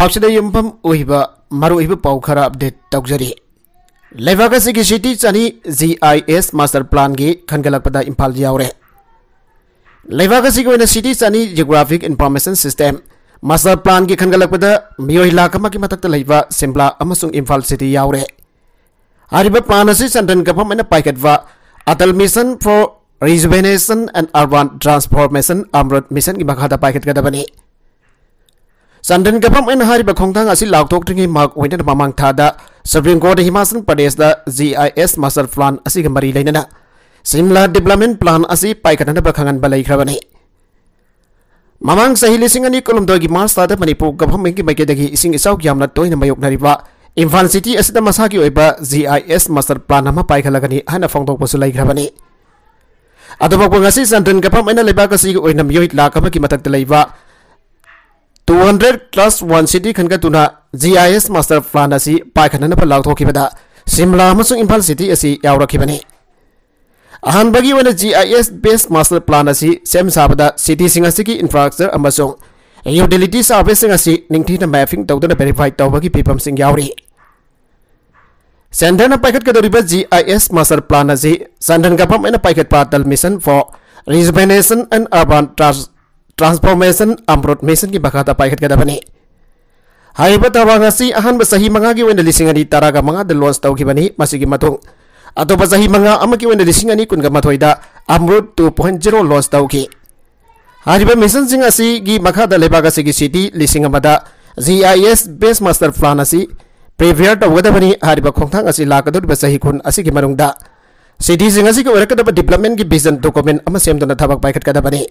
फाउसद यूम मरुब पा खर अपडेट तौजरी लेवा की सिटी चनी G I S master plan की खनगल्पद इम्फाल लेवा सिटी चनी geographic information system master plan की खनगल्पद मई लाख की मतलब लेव सिम्ला इम्फाल सिटी यौरे आब प्लान से चंदन गफम पाइट Atal mission for rejuvenation and urban transformation AMRUT mission की मखाद पाइटगदबनी ꯆꯥꯟꯗꯦꯜ ꯒꯚꯔꯟꯃꯦꯟ ꯍꯥꯏꯔꯤꯕ ꯈꯣꯡꯊꯥꯡ ꯑꯁꯤ ꯂꯥꯎꯊꯣꯛꯇ꯭ꯔꯤꯉꯩ ꯃꯍꯥꯛ ꯑꯣꯏꯅ ꯃꯃꯥꯡ ꯊꯥꯗ ꯁꯨꯄ꯭ꯔꯤꯝ ꯀꯣꯔꯠꯅ ꯍꯤꯃꯥꯆꯜ ꯄ꯭ꯔꯗꯦꯁꯇ G I S master plan ꯑꯁꯤꯒ ꯃꯔꯤ ꯂꯩꯅꯅ ꯁꯤꯝꯂꯥ ꯗꯤꯕꯂꯞꯃꯦꯟ ꯄ꯭ꯂꯥꯟ ꯑꯁꯤ ꯄꯥꯏꯈꯠꯅꯕ ꯈꯪꯍꯟꯕ ꯂꯩꯈ꯭ꯔꯕꯅꯤ ꯃꯃꯥꯡ ꯆꯍꯤ ꯂꯤꯁꯤꯡ ꯑꯅꯤ ꯀꯨꯟꯍꯨꯝꯗꯣꯏꯒꯤ ꯃꯥꯔꯆ ꯊꯥꯗ ꯃꯅꯤꯄꯨꯔ ꯒꯚꯔꯟꯃꯦꯟꯒꯤ ꯃꯥꯏꯀꯩꯗꯒꯤ ꯏꯁꯤꯡ ꯏꯆꯥꯎ ꯌꯥꯝꯅ ꯇꯣꯏꯅ ꯃꯥꯌꯣꯛꯅꯔꯤꯕ ꯏꯝꯐꯥꯜ ꯁꯤꯇꯤ ꯑꯁꯤꯗ ꯃꯁꯥꯒꯤ ꯑꯣꯏꯕ G I S master plan ꯑꯃ ꯄꯥꯏꯈꯠꯂꯒꯅꯤ ꯍꯥꯏꯅ ꯐꯣꯡꯗꯣꯛꯄꯁꯨ ꯂꯩꯈ꯭ꯔꯕꯅꯤ ꯑꯗꯨꯕꯨ ꯉꯁꯤ ꯆꯥꯟꯗꯦꯜ ꯒꯚꯔꯟꯃꯦꯟꯅ ꯂꯩꯕꯥꯛ ꯑꯁꯤꯒꯤ ꯑꯣꯏꯅ ꯃꯤꯑꯣꯏ ꯂꯥꯈ ꯑꯃꯒꯤ ꯃꯊꯛꯇ ꯂꯩꯕ 200 ꯀ꯭ꯂꯥꯁ 1 ꯁꯤꯇꯤ ꯈꯟꯒꯠꯇꯨꯅ GIS ꯃꯥꯁꯇꯔ ꯄ꯭ꯂꯥꯟ ꯑꯁꯤ ꯄꯥꯏꯈꯠꯅꯅꯕ ꯂꯥꯎꯊꯣꯛꯈꯤꯕꯗ ꯁꯤꯝꯂꯥ ꯑꯃꯁꯨꯡ ꯏꯝꯐꯥꯜ ꯁꯤꯇꯤ ꯑꯁꯤ ꯌꯥꯎꯔꯛꯈꯤꯕꯅꯤ ꯑꯍꯥꯟꯕꯒꯤ ꯑꯣꯏꯅ GIS ꯕꯦꯁ ꯃꯥꯁꯇꯔ ꯄ꯭ꯂꯥꯟ ꯑꯁꯤ ꯁꯦꯝ ꯁꯥꯕꯗ ꯁꯤꯇꯤꯁꯤꯡ ꯑꯁꯤꯒꯤ ꯏꯟꯐ꯭ꯔꯥꯁꯇ꯭ꯔꯛꯆꯔ ꯑꯃꯁꯨꯡ ꯌꯨꯇꯤꯂꯤꯇꯤ ꯁꯥꯔꯚꯤꯁꯁꯤꯡ ꯑꯁꯤ ꯅꯤꯡꯊꯤꯅ ꯃꯦꯞꯄꯤꯡ ꯇꯧꯗꯨꯅ ꯚꯦꯔꯤꯐꯥꯏ ꯇꯧꯕꯒꯤ ꯐꯤꯚꯝꯁꯤꯡ ꯌꯥꯎꯔꯤ सेंटर पाखटकदरीब G I S master plan centre government पाखट पाटल mission for rejuvenation and urban trans transformation Amrut mission की बखा तपाई हाब तवासी अहम सही मंगा लिंग तरह मंगा लॉन्च तौबी मधों अब मंगा की लिंग अनी मथोद Amrut two point zero launch तौकी हाब मिशन की मखाद लेबागी लिंग G I S base master plan prepare तौदबनी खोथी लाकदूब सही खुन की मूंग सिटी डेवलपमेंट की विजन डॉक्यूमेंट सेमदन थबक पाखटनी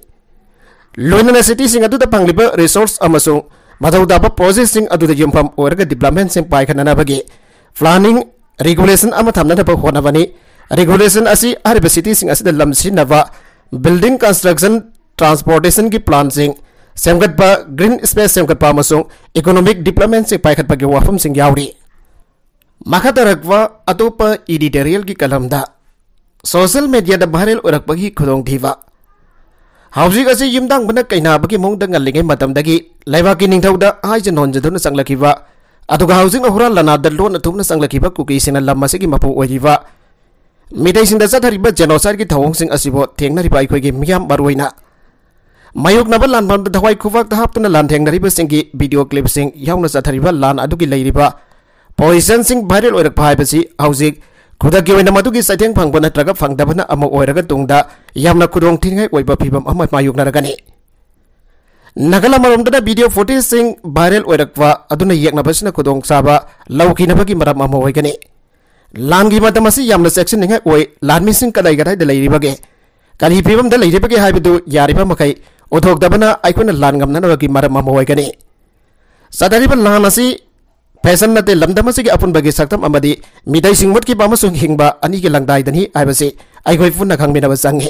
लोनना सिटी सिंह अदुदा पंगलिब रिसोर्स अमसुंग मधौदाब प्रोजेक्ट सिंह अदुदा यमफम ओरग डेवलपमेंट सिंह पाइखननाबगे प्लानिंग रेगुलेशन अम थमननब होनबनी रेगुलेशन असि हरिब सिटी सिंह असिद लम सिनब बिल्डिंग कंस्ट्रक्शन ट्रांसपोर्टेशन की प्लान सिंह सेमगतब ग्रीन स्पेस सेमगतब अमसुंग इकोनॉमिक डेवलपमेंट सिंह पाइखतबगे वाफम सिंह यावरी मखतरकब अतोप एडिटोरियल की कलमदा सोशल मीडिया द वायरल ओरकबगी खुदोंगथीबा ꯍꯧꯖꯤꯛ ꯑꯁꯤ ꯌꯨꯝꯗꯥꯡꯕꯅ ꯀꯩꯅꯥꯕꯒꯤ ꯃꯑꯣꯡꯗ ꯉꯜꯂꯤꯉꯩ ꯃꯇꯝꯗꯒꯤ ꯂꯩꯕꯥꯛꯀꯤ ꯅꯤꯡꯊꯧꯗ ꯍꯥꯏꯖ ꯅꯣꯟꯖꯗꯨꯅ ꯆꯪꯂꯛꯈꯤꯕ ꯑꯗꯨꯒ ꯍꯧꯖꯤꯛꯅ ꯍꯨꯔꯥꯟ ꯂꯅꯥꯗ ꯂꯣꯟꯅ ꯊꯨꯞꯅ ꯆꯪꯂꯛꯈꯤꯕ ꯀꯨꯀꯤꯁꯤꯡꯅ ꯂꯝ ꯑꯁꯤꯒꯤ ꯃꯄꯨ ꯑꯣꯏꯔꯤꯕ ꯃꯤꯇꯩꯁꯤꯡꯗ ꯆꯠꯊꯔꯤꯕ ꯖꯦꯅꯣꯁꯥꯏꯠꯀꯤ ꯊꯧꯑꯣꯡꯁꯤꯡ ꯑꯁꯤꯕꯨ ꯊꯦꯡꯅꯔꯤꯕ ꯑꯩꯈꯣꯏꯒꯤ ꯃꯤꯌꯥꯝ ꯃꯔꯨꯑꯣꯏꯅ ꯃꯥꯌꯣꯛꯅꯕ ꯂꯥꯟꯐꯝꯗ ꯊꯋꯥꯏ ꯈꯨꯕꯥꯛꯇ ꯍꯥꯞꯇꯨꯅ ꯂꯥꯟꯊꯦꯡꯅꯔꯤꯕꯁꯤꯡꯒꯤ ꯚꯤꯗꯤꯑꯣ ꯀ꯭ꯂꯤꯞꯁꯤꯡ ꯌꯥꯎꯅ ꯆꯠꯊꯔꯤꯕ ꯂꯥꯟ ꯑꯗꯨꯒꯤ ꯂꯩꯔꯤꯕ ꯄꯣꯖꯤꯁꯟꯁꯤꯡ ꯚꯥꯏꯔꯦꯜ ꯑꯣꯏꯔꯛꯄ ꯍꯥꯏꯕꯁꯤ ꯍꯧꯖꯤꯛ ꯈꯨꯗꯛꯀꯤ ꯑꯣꯏꯅ ꯃꯗꯨꯒꯤ ꯆꯩꯊꯦꯡ ꯐꯪꯕ ꯅꯠꯇ꯭ꯔꯒ ꯐꯪꯗꯕꯅ ꯑꯃ ꯑꯣꯏꯔꯒ ꯇꯨꯡꯗ ꯌꯥꯝꯅ ꯈꯨꯗꯣꯡꯊꯤꯅꯤꯡꯉꯥꯏ ꯑꯣꯏꯕ ꯐꯤꯕꯝ ꯑꯃ ꯃꯥꯌꯣꯛꯅꯔꯒꯅꯤ ꯅꯥꯒꯥꯂꯦꯟꯗ ꯚꯤꯗꯤꯑꯣ ꯐꯨꯇꯦꯖꯁꯤꯡ ꯚꯥꯏꯔꯦꯜ ꯑꯣꯏꯔꯛꯄ ꯑꯗꯨꯅ ꯌꯦꯛꯅꯕꯁꯤꯅ ꯈꯨꯗꯣꯡꯆꯥꯕ ꯂꯧꯈꯤꯅꯕꯒꯤ ꯃꯔꯝ ꯑꯃ ꯑꯣꯏꯒꯅꯤ ꯂꯥꯟꯒꯤ ꯃꯇꯝ ꯑꯁꯤ ꯌꯥꯝꯅ ꯆꯦꯛꯁꯤꯟꯅꯤꯡꯉꯥꯏ ꯑꯣꯏ ꯂꯥꯟꯃꯤꯁꯤꯡ ꯀꯗꯥꯏ ꯀꯗꯥꯏꯗ ꯂꯩꯔꯤꯕꯒꯦ ꯀꯔꯤ ꯐꯤꯕꯝꯗ ꯂꯩꯔꯤꯕꯒꯦ ꯍꯥꯏꯕꯗꯨ ꯌꯥꯔꯤꯕ ꯃꯈꯩ ꯎꯠꯊꯣꯛꯇꯕꯅ ꯑꯩꯈꯣꯏꯅ ꯂꯥꯟ ꯉꯝꯅꯅꯕꯒꯤ ꯃꯔꯝ ꯑꯃ ꯑꯣꯏꯒꯅꯤ ꯆꯠꯅꯔꯤꯕ ꯂꯥꯟ ꯑꯁꯤ ꯐꯦꯁꯟ ꯅꯠꯇꯦ ꯂꯝꯗꯝ ꯑꯁꯤꯒꯤ ꯑꯄꯨꯟꯕꯒꯤ ꯁꯛꯇꯝ ꯑꯃꯗꯤ ꯃꯤꯗꯩꯁꯤꯡ ꯃꯨꯠꯈꯤꯕ ꯑꯃꯁꯨꯡ ꯍꯤꯡꯕ ꯑꯅꯤꯒꯤ ꯂꯪꯗꯥꯏꯗꯅꯤ ꯍꯥꯏꯕꯁꯤ ꯑꯩꯈꯣꯏ ꯄꯨꯟꯅ ꯈꯪꯃꯤꯟꯅꯕ ꯆꯪꯏ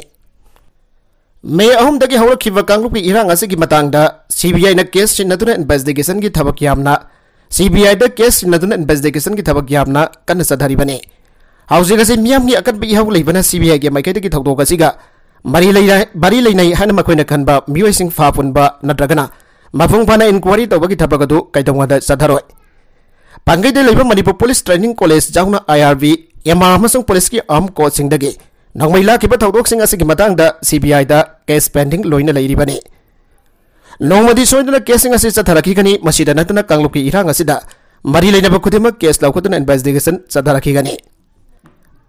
ꯃꯦ ꯑꯍꯨꯝꯗꯒꯤ ꯍꯧꯔꯛꯈꯤꯕ ꯀꯥꯡꯂꯨꯞꯀꯤ ꯏꯔꯥꯡ ꯑꯁꯤꯒꯤ ꯃꯇꯥꯡꯗ ꯁꯤ ꯕꯤ ꯑꯥꯏꯅ ꯀꯦꯁ ꯁꯤꯟꯅꯗꯨꯅ ꯏꯟꯚꯦꯁꯇꯤꯒꯦꯁꯟꯒꯤ ꯊꯕꯛ ꯌꯥꯝꯅ ꯁꯤ ꯕꯤ ꯑꯥꯏꯗ ꯀꯦꯁ ꯁꯤꯟꯅꯗꯨꯅ ꯏꯟꯚꯦꯁꯇꯤꯒꯦꯁꯟꯒꯤ ꯊꯕꯛ ꯌꯥꯝꯅ ꯀꯟꯅ ꯆꯠꯊꯔꯤꯕꯅꯤ ꯍꯧꯖꯤꯛ ꯑꯁꯤ ꯃꯤꯌꯥꯝꯒꯤ ꯑꯀꯟꯕ ꯏꯍꯧ ꯂꯩꯕꯅ ꯁꯤ ꯕꯤ ꯑꯥꯏꯒꯤ ꯃꯥꯏꯀꯩꯗꯒꯤ ꯊꯧꯗꯣꯛ ꯑꯁꯤꯒ ꯃꯔꯤ ꯂꯩꯅꯩ ꯍꯥꯏꯅ ꯃꯈꯣꯏꯅ ꯈꯟꯕ ꯃꯤꯑꯣꯏꯁꯤꯡ ꯐꯥ ꯄꯨꯟꯕ ꯅꯠꯇ꯭ꯔꯒꯅ ꯃꯄꯨꯡ ꯐꯥꯅ ꯏꯟꯀ꯭ꯋꯥꯔꯤ ꯇꯧꯕꯒꯤ ꯊꯕꯛ ꯑꯗꯨ ꯀꯩꯗꯧꯉꯩꯗ ꯆꯠꯊꯔꯣꯏ ꯄꯥꯡꯒꯩꯗ ꯂꯩꯕ ꯃꯅꯤꯄꯨꯔ ꯄꯨꯂꯤꯁ ꯇ꯭ꯔꯦꯅꯤꯡ ꯀꯣꯂꯦꯖ ꯌꯥꯎꯅ I R B M R ꯑꯃꯁꯨꯡ ꯄꯨꯂꯤꯁꯀꯤ ꯑꯥꯔꯝ ꯀꯣꯆꯁꯤꯡꯗꯒꯤ Nangmai laki pa tawdok singa singa matang CBI da case pending loina lai ribani. Nongmadi soina la case singa singa taraki kani masida na tana kang loki irang da Mari laina bakuti ma case lau kutana investigation sa taraki kani.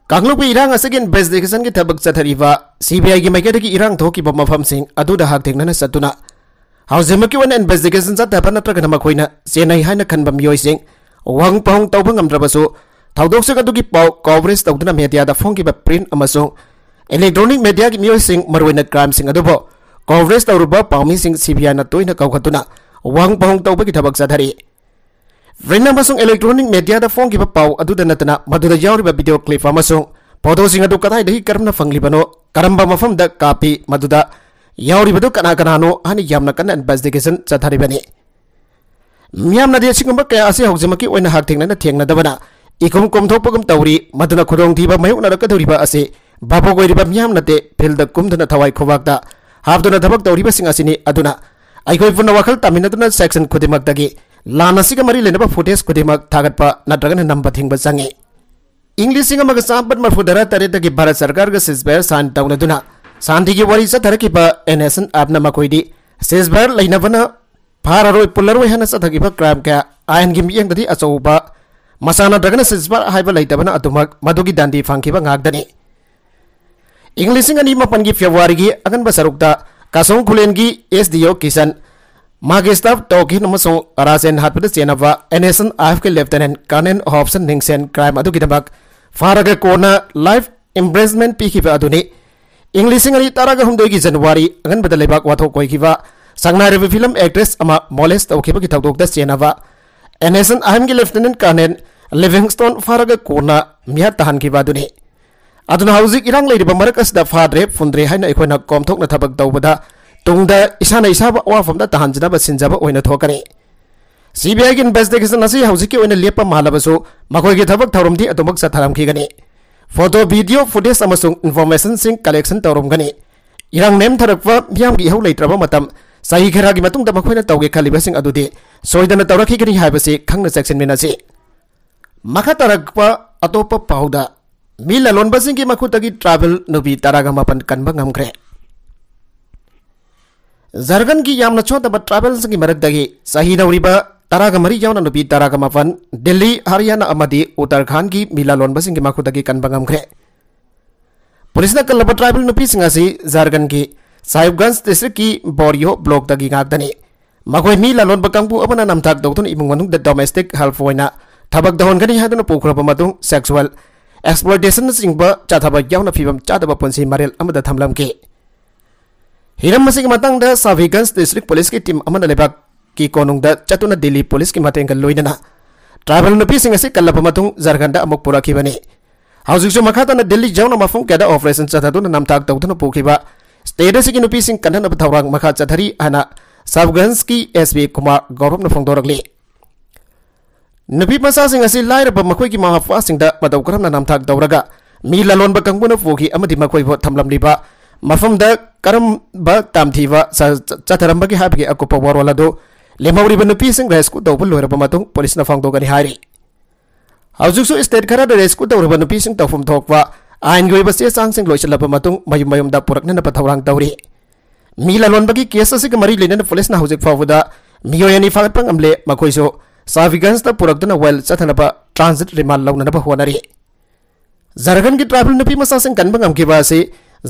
Kang loki irang asigin investigation kita bag sa tariva CBI gima kada irang toki bama pam sing adu da hak tingnan sa tuna. Hau zema ki wana investigation sa tapa na traga nama kuina sena ihana kan bam yoi sing. Wang pahong tau pangam trabasu. Taudok se kadu ki pau coverage taudna media da phong ki print amazon electronic media ki miyo sing marwe na crime sing adu bo coverage tauru ba pau mi sing si biana ina kau kadu na wang pahong tau ba ki tabak sadari. Print electronic media da phong ki ba pau adu da natana madu da jauri ba video clip amazon. Podo sing adu kadai dahi karam na fang libano karam ba kapi madu da Yauri bedu kana kana no hani yam na kana nbas dekesen tsa bani. Miam na dia singumba kaya asi hok zemaki wena hak tingna na tiang na dabana. इकुम कोमथोपगम तौरी मदुना खुदोंगथीबा मयुनरकदौरीबा असे बापोगोइरिबा ma'am नते field कुमदना थवाई खोबाकदा हाफदुना धबक तौरीबा सिंग असिनी अदुना ꯑꯩꯈꯣꯏ ꯄꯨꯟꯅ ꯋꯥꯈꯜ ꯇꯥꯃꯤꯟꯅꯗꯨꯅ section ꯈꯨꯗꯤꯡꯃꯛꯇꯒꯤ ꯂꯥꯟ ꯑꯁꯤꯒ ꯃꯔꯤ ꯂꯩꯅꯕ footage ꯈꯨꯗꯤꯡꯃꯛ ꯊꯥꯒꯠꯄ ꯅꯠꯇ꯭ꯔꯒꯅ ꯅꯝꯕ ꯊꯤꯡꯕ ꯆꯪꯏ ꯏꯪ ꯂꯤꯁꯤꯡ ꯑꯃꯒ ꯆꯥꯝꯄꯟ ꯃꯔꯐꯨꯇꯔꯥ ꯇꯔꯦꯠꯇꯒꯤ ꯚꯥꯔꯠ ꯁꯔꯀꯥꯔꯒ ꯁꯤꯁꯕꯦꯌꯔ ꯁꯥꯏꯟ ꯇꯧꯅꯗꯨꯅ ꯁꯥꯟꯇꯤꯒꯤ ꯋꯥꯔꯤ ꯆꯠꯊꯔꯛꯈꯤꯕ ꯑꯦꯟ ꯑꯦꯁ ꯑꯦꯟ ꯑꯦꯞꯅ ꯃꯈꯣꯏꯗꯤ ꯁꯤꯁꯕꯦꯌꯔ ꯂꯩꯅꯕꯅ ꯐꯥꯔꯔꯣꯏ ꯄꯨꯜꯂꯔꯣꯏ ꯍꯥꯏꯅ ꯆꯠꯊꯈꯤꯕ ꯀ꯭ꯔꯥꯏꯝ ꯀꯌꯥ ꯑꯥꯏꯟꯒꯤ ꯃꯤꯠꯌꯦꯡꯗꯗꯤ ꯑꯆꯧꯕ मसाना ड्रगन सिजबर हाइब लेटबना अदुमक मदुगी दांदी फांखिबा ngagdani ꯏꯪ ꯂꯤꯁꯤꯡ ꯑꯅꯤ ꯃꯥꯄꯟꯒꯤ ꯐꯦꯕ꯭ꯋꯥꯔꯤꯒꯤ ꯑꯉꯟꯕ ꯁꯔꯨꯛꯇ ꯀꯥꯁꯣꯡ ꯈꯨꯂꯦꯟꯒꯤ ꯑꯦꯁ ꯗꯤ ꯑꯣ ꯀꯤꯁꯟ ꯃꯥꯒꯤ ꯁ꯭ꯇꯥꯐ ꯇꯧꯈꯤꯟ ꯑꯃꯁꯨꯡ ꯑꯔꯥꯁꯦꯟ ꯍꯥꯠꯄꯗ ꯆꯦꯟꯅꯕ ꯑꯦꯟ ꯑꯦꯁ ꯑꯦꯟ ꯑꯥꯏꯐꯀꯤ ꯂꯦꯐꯇꯅꯦꯟ ꯀꯥꯔꯅꯦꯟ ꯍꯣꯞꯁꯟ ꯅꯤꯡꯁꯦꯟ ꯀ꯭ꯔꯥꯏꯝ ꯑꯗꯨꯒꯤꯗꯃꯛ ꯐꯥꯔꯒ ꯀꯣꯟꯅ ꯂꯥꯏꯐ ꯏꯝꯕ꯭ꯔꯦꯁꯃꯦꯟ ꯄꯤꯈꯤꯕ ꯑꯗꯨꯅꯤ ꯏꯪ ꯂꯤꯁꯤꯡ ꯑꯅꯤ ꯇꯔꯥꯒ ꯍꯨꯝꯗꯣꯏꯒꯤ ꯖꯅꯋꯥꯔꯤ ꯑꯉꯟꯕꯗ ꯂꯩꯕꯥꯛ ꯋꯥꯊꯣꯛ ꯑꯣꯏꯈꯤꯕ ꯁꯪꯅꯥꯏꯔꯕ ꯐꯤꯂꯝ ꯑꯦꯛꯇ꯭ꯔꯦꯁ ꯑꯃ ꯃꯣꯂꯦꯁ ꯇꯧꯈꯤꯕꯒꯤ ꯊꯧꯗꯣꯛꯇ ꯆꯦꯟꯅꯕ NSN ahamgi Lieutenant Colonel Livingston faraga kona miya tahan ki baduni. Aduna hauzik irang lady bamarak asda fadre fundre haina ikhwana komthok na thabak dawbada tungda isana isaba wafamda tahan jinaba sinjaba oina thokani. CBI ki investigation asi hauziki oina lepa mahalabasu makoi ki thabak thaurumdi atomak satharam ki gani. Photo video footage amasung information sing collection taurum gani. Irang nem tharakwa miyam ki hau laitraba matam सही खेरा की मतुंग तौगे खाली busing अदुदे सोइदन तौरखी गरी हाबसे खंग section मखा तरक अतोप मिल loan की मखु की tribal नुबी तारागा मपन कनबंग हमखरे jargon की यामना छो ट्राइबल की मरक सही नौरीबा तारागा मरी यावना नुबी तारागा मपन दिल्ली हरियाणा अमदी उत्तराखंड की मिला लोन की मखु की कनबंग पुलिस कल ट्राइबल नुपी सिंह की साहिबगंज डिस्ट्रिक की बोरियो ब्लॉक दगी गागदनी मी लालोन बकंगबु अबना नमथाक दौथुन इमुंग डोमेस्टिक हेल्प होइना थबक दहोन गनी सेक्सुअल एक्सप्लोटेशन चिंब चाथब यौन फीव चादब पुनसी मरेल अमद थमलम के हिरम मसिक मतंग द साहिबगंज पुलिस की टीम अमन की कोनुंग चतुन दिल्ली पुलिस की मतेंग लोइना ट्राइबल नुपी सिंह से कल्लप मतुंग झारखंड अमुक पुराखिबनी हाउसिंग दिल्ली जौन मफुंग कैद ऑपरेशन चाथदुन नमथाक दौथुन पोखिबा Stede sikino sing kanan apa tawrang maka cadari ana Savganski SB kuma gorom nafong dorang li. Nabi masa sing asil lair apa makwe ki maha fa sing da pada ukuram nanam tak dauraga. Mila lon bakang guna fuki ama di makwe bo tamlam li ba. da karam ba tam tiva sa cataram bagi habi aku pa waro lado. Lima wuri bana pising da esku dau pulu hera polis nafong dorang li hari. Aujuk su estet kara da esku dau hera fum tok आइनगी होइबा चे चांगसिंग लोइसल्लब मतुंग मयुम मयुमदा पुरकननब तौरी मी ललोनबगी case असिग मरी लेने police हौजिक फावदा मियोयनि फागतपंग अमले मखोइसो साविगंसता वेल चथनब ट्रांजिट रिमांड लौनब होनरी झारखंड की ट्राइबल नुपी मसासिंग कनब ngamkiba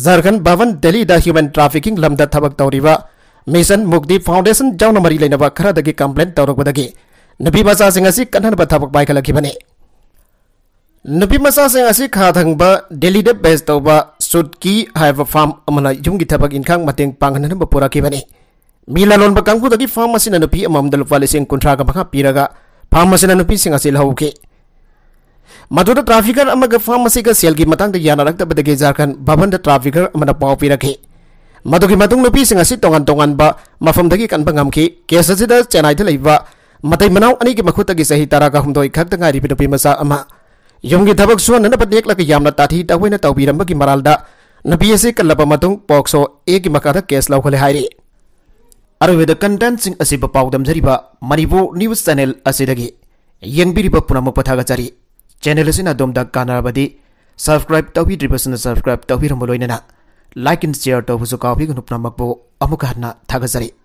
झारखंड भवन दिल्ली द ह्यूमन ट्रैफिकिंग लमदा थबक मिशन मुक्ति फाउंडेशन जाउन मरी लेनबा खरादगी कंप्लेंट तौरबदगी नुपी मसासिंग असि कननब थबक Nabi masa sing asi kha ba Delhi de base ba, sudki have a farm amana yumgi thabak khang mateng pangana ba pura ki bani milalon ba ku tagi farm nabi amam dal wale sing kontra ka baka piraga farm asina nabi sing ke madu de trafficker amaga farm ga sel gi matang de yana rakta ba de jarkan baban de trafficker amana pau pirake ꯃꯗꯨꯒꯤ si ꯅꯨꯄꯤꯁꯤꯡ chenai ꯇꯣꯉꯥꯟ ꯇꯣꯉꯥꯟꯕ ꯃꯐꯝꯗꯒꯤ ꯀꯟꯕ ꯉꯝꯈꯤ case ꯑꯁꯤꯗ ꯆꯦꯟꯅꯥꯏꯗ ꯂꯩꯕ sahi tara ka hum ꯆꯍꯤ ꯇꯔꯥꯒ ꯍꯨꯝꯗꯣꯏ ngari ꯉꯥꯏꯔꯤꯕ ꯅꯨꯄꯤ masa amma यम की धबक सू नाथी तवन तौर की मराल नबी से कल पॉक्सो ए की मका केस लौल है अरुद कंटेंट पादमजरी मणिपुर न्यूज चैनल अगली पुनम पथागचारी चैनल अदोद का सब्सक्राइब तौरद्रीब सब्सक्राइब तौर लोन लाइक इन शेयर तब का पुनमु हमको